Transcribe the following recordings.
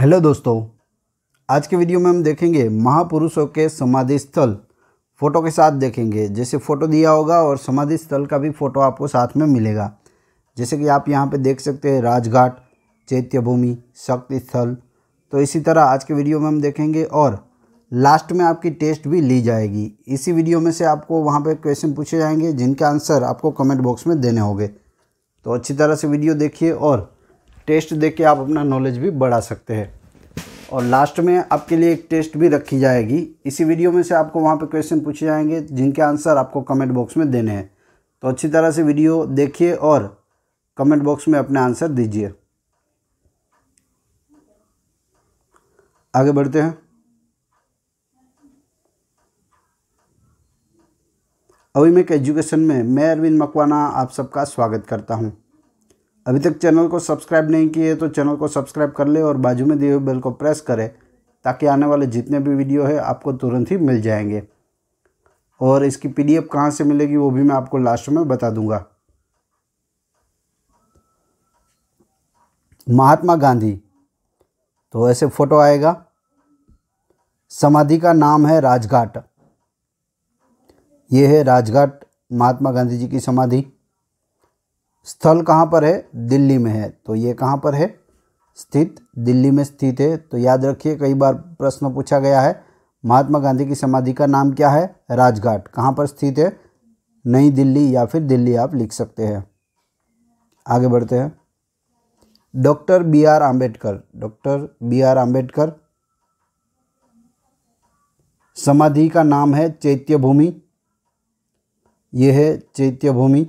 hello दोस्तों आज के वीडियो में हम देखेंगे महापुरुषों के समाधि स्थल फ़ोटो के साथ देखेंगे जैसे फ़ोटो दिया होगा और समाधि स्थल का भी फ़ोटो आपको साथ में मिलेगा जैसे कि आप यहाँ पे देख सकते हैं राजघाट चैत्य भूमि शक्ति स्थल तो इसी तरह आज के वीडियो में हम देखेंगे और लास्ट में आपकी टेस्ट भी ली जाएगी इसी वीडियो में से आपको वहाँ पर क्वेश्चन पूछे जाएंगे जिनका आंसर आपको कमेंट बॉक्स में देने होंगे तो अच्छी तरह से वीडियो देखिए और टेस्ट दे के आप अपना नॉलेज भी बढ़ा सकते हैं और लास्ट में आपके लिए एक टेस्ट भी रखी जाएगी इसी वीडियो में से आपको वहाँ पे क्वेश्चन पूछे जाएंगे जिनके आंसर आपको कमेंट बॉक्स में देने हैं तो अच्छी तरह से वीडियो देखिए और कमेंट बॉक्स में अपने आंसर दीजिए आगे बढ़ते हैं अभी मैं एजुकेशन में मैं अरविंद मकवाना आप सबका स्वागत करता हूं अभी तक चैनल को सब्सक्राइब नहीं किए तो चैनल को सब्सक्राइब कर ले और बाजू में दिए हुए बेल को प्रेस करें ताकि आने वाले जितने भी वीडियो है आपको तुरंत ही मिल जाएंगे और इसकी पीडीएफ कहाँ से मिलेगी वो भी मैं आपको लास्ट में बता दूंगा महात्मा गांधी तो ऐसे फोटो आएगा समाधि का नाम है राजघाट ये है राजघाट महात्मा गांधी जी की समाधि स्थल कहाँ पर है दिल्ली में है तो ये कहाँ पर है स्थित दिल्ली में स्थित है तो याद रखिए कई बार प्रश्न पूछा गया है महात्मा गांधी की समाधि का नाम क्या है राजघाट कहाँ पर स्थित है नई दिल्ली या फिर दिल्ली आप लिख सकते हैं आगे बढ़ते हैं doctor B R Ambedkar doctor B R Ambedkar समाधि का नाम है चैत्य भूमि यह है चैत्य भूमि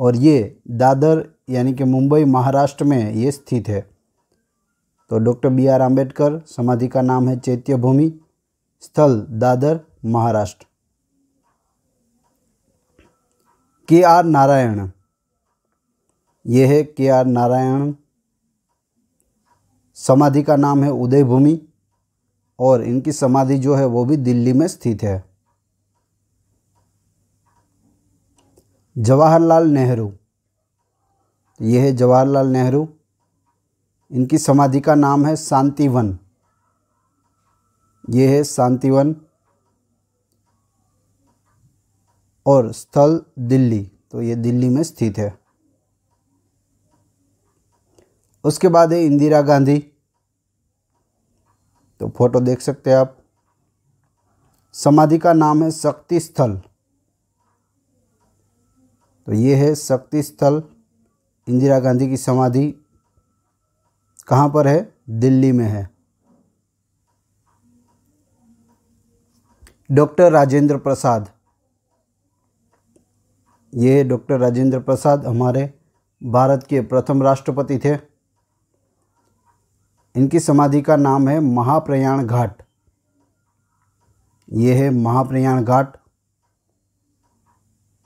और ये दादर यानी कि मुंबई महाराष्ट्र में ये स्थित है तो डॉक्टर बी आर आम्बेडकर समाधि का नाम है चैत्य भूमि स्थल दादर महाराष्ट्र के आर नारायण ये है के आर नारायण समाधि का नाम है उदय भूमि और इनकी समाधि जो है वो भी दिल्ली में स्थित है जवाहरलाल नेहरू ये है जवाहरलाल नेहरू इनकी समाधि का नाम है शांतिवन ये है शांतिवन और स्थल दिल्ली तो ये दिल्ली में स्थित है उसके बाद है इंदिरा गांधी तो फोटो देख सकते हैं आप समाधि का नाम है शक्ति स्थल तो ये है शक्ति स्थल इंदिरा गांधी की समाधि कहाँ पर है दिल्ली में है डॉक्टर राजेंद्र प्रसाद ये डॉक्टर राजेंद्र प्रसाद हमारे भारत के प्रथम राष्ट्रपति थे इनकी समाधि का नाम है महाप्रयाण घाट ये है महाप्रयाण घाट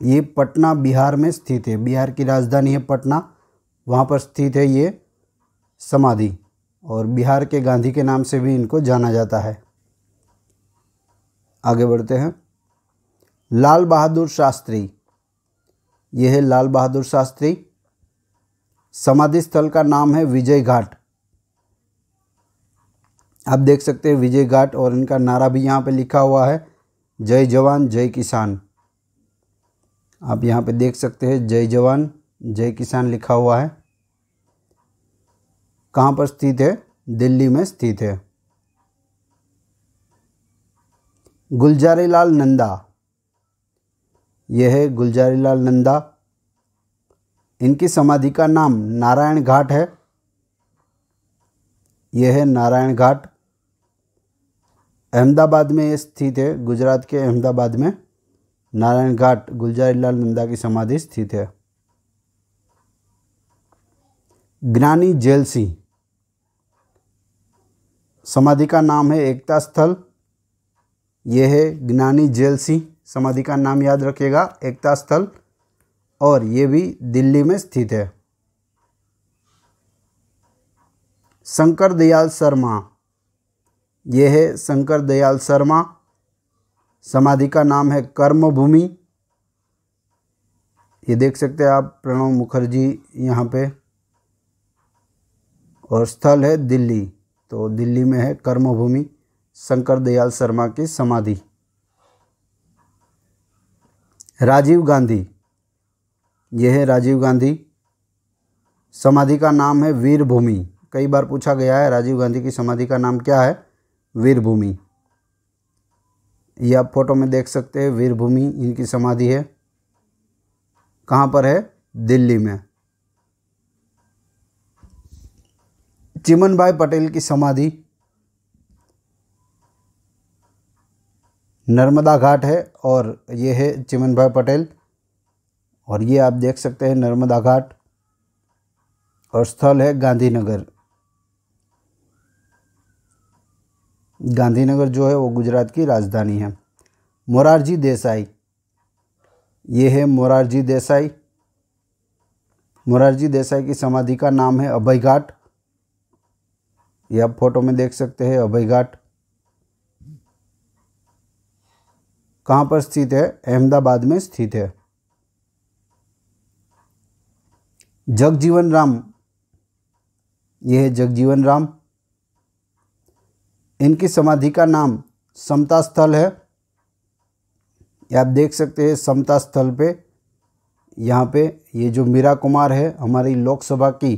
ये पटना बिहार में स्थित है बिहार की राजधानी है पटना वहाँ पर स्थित है ये समाधि और बिहार के गांधी के नाम से भी इनको जाना जाता है आगे बढ़ते हैं लाल बहादुर शास्त्री यह है लाल बहादुर शास्त्री समाधि स्थल का नाम है विजय घाट आप देख सकते हैं विजय घाट और इनका नारा भी यहाँ पे लिखा हुआ है जय जवान जय किसान आप यहाँ पे देख सकते हैं जय जवान जय किसान लिखा हुआ है कहाँ पर स्थित है दिल्ली में स्थित है गुलजारीलाल नंदा यह है गुलजारीलाल नंदा इनकी समाधि का नाम नारायण घाट है यह है नारायण घाट अहमदाबाद में स्थित है गुजरात के अहमदाबाद में नारायण घाट गुलजारीलाल नंदा की समाधि स्थित है ज्ञानी जेल सिंह समाधि का नाम है एकता स्थल यह है ज्ञानी जेल सिंह समाधि का नाम याद रखिएगा एकता स्थल और ये भी दिल्ली में स्थित है शंकर दयाल शर्मा यह है शंकर दयाल शर्मा समाधि का नाम है कर्म भूमि ये देख सकते हैं आप प्रणव मुखर्जी यहाँ पे और स्थल है दिल्ली तो दिल्ली में है कर्मभूमि शंकर दयाल शर्मा की समाधि राजीव गांधी यह है राजीव गांधी समाधि का नाम है वीरभूमि कई बार पूछा गया है राजीव गांधी की समाधि का नाम क्या है वीरभूमि ये आप फोटो में देख सकते हैं वीरभूमि इनकी समाधि है कहाँ पर है दिल्ली में चिमन भाई पटेल की समाधि नर्मदा घाट है और ये है चिमन भाई पटेल और ये आप देख सकते हैं नर्मदा घाट और स्थल है गांधीनगर गांधीनगर जो है वो गुजरात की राजधानी है मोरारजी देसाई ये है मोरारजी देसाई मोरारजी देसाई की समाधि का नाम है अभय घाट ये आप फोटो में देख सकते हैं अभय घाट कहाँ पर स्थित है अहमदाबाद में स्थित है जगजीवन राम यह है जगजीवन राम इनकी समाधि का नाम समता स्थल है आप देख सकते हैं समता स्थल पे यहाँ पे ये जो मीरा कुमार है हमारी लोकसभा की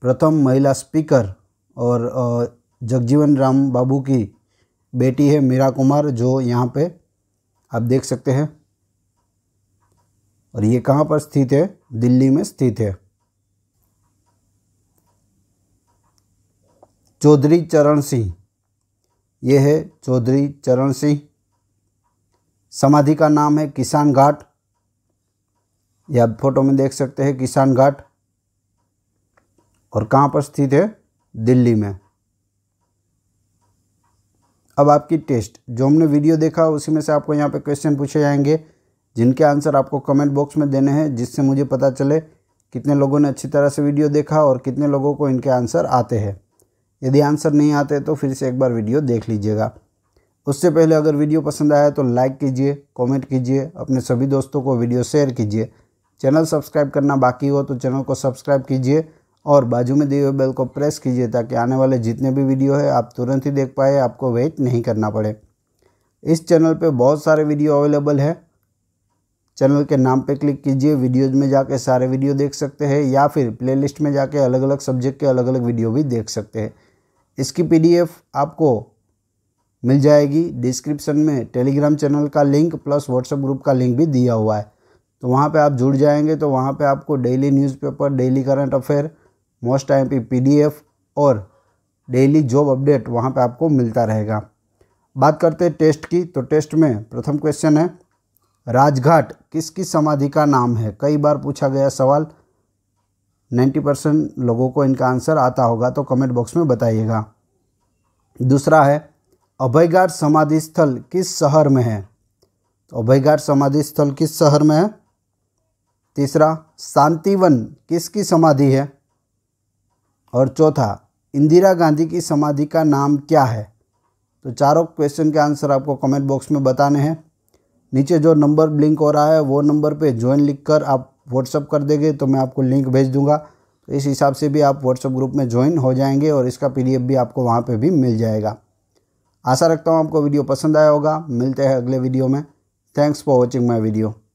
प्रथम महिला स्पीकर और जगजीवन राम बाबू की बेटी है मीरा कुमार जो यहाँ पे आप देख सकते हैं और ये कहाँ पर स्थित है दिल्ली में स्थित है चौधरी चरण सिंह ये है चौधरी चरण सिंह समाधि का नाम है किसान घाट या फोटो में देख सकते हैं किसान घाट और कहाँ पर स्थित है दिल्ली में अब आपकी टेस्ट जो हमने वीडियो देखा उसी में से आपको यहाँ पे क्वेश्चन पूछे जाएंगे जिनके आंसर आपको कमेंट बॉक्स में देने हैं जिससे मुझे पता चले कितने लोगों ने अच्छी तरह से वीडियो देखा और कितने लोगों को इनके आंसर आते हैं यदि आंसर नहीं आते तो फिर से एक बार वीडियो देख लीजिएगा उससे पहले अगर वीडियो पसंद आया तो लाइक कीजिए कमेंट कीजिए अपने सभी दोस्तों को वीडियो शेयर कीजिए चैनल सब्सक्राइब करना बाकी हो तो चैनल को सब्सक्राइब कीजिए और बाजू में दिए हुए बेल को प्रेस कीजिए ताकि आने वाले जितने भी वीडियो है आप तुरंत ही देख पाए आपको वेट नहीं करना पड़े इस चैनल पर बहुत सारे वीडियो अवेलेबल है चैनल के नाम पे क्लिक कीजिए वीडियोज में जाके सारे वीडियो देख सकते हैं या फिर प्लेलिस्ट में जाके अलग अलग सब्जेक्ट के अलग अलग वीडियो भी देख सकते हैं इसकी पीडीएफ आपको मिल जाएगी डिस्क्रिप्शन में टेलीग्राम चैनल का लिंक प्लस व्हाट्सएप ग्रुप का लिंक भी दिया हुआ है तो वहाँ पे आप जुड़ जाएंगे तो वहाँ पे आपको daily newspaper daily current affair most time P P और डेली जॉब अपडेट वहाँ पे आपको मिलता रहेगा बात करते हैं टेस्ट की तो टेस्ट में प्रथम क्वेश्चन है राजघाट किसकी समाधि का नाम है कई बार पूछा गया सवाल नाइन्टी परसेंट लोगों को इनका आंसर आता होगा तो कमेंट बॉक्स में बताइएगा दूसरा है अभयगार समाधि स्थल किस शहर में है तो अभयगार समाधि स्थल किस शहर में है तीसरा शांतिवन किसकी समाधि है और चौथा इंदिरा गांधी की समाधि का नाम क्या है तो चारों क्वेश्चन के आंसर आपको कमेंट बॉक्स में बताने हैं नीचे जो नंबर ब्लिंक हो रहा है वो नंबर पे ज्वाइन लिखकर आप व्हाट्सअप कर देंगे तो मैं आपको लिंक भेज दूँगा तो इस हिसाब से भी आप व्हाट्सअप ग्रुप में ज्वाइन हो जाएंगे और इसका पी भी आपको वहाँ पर भी मिल जाएगा आशा रखता हूँ आपको वीडियो पसंद आया होगा मिलते हैं अगले वीडियो में thanks for watching my video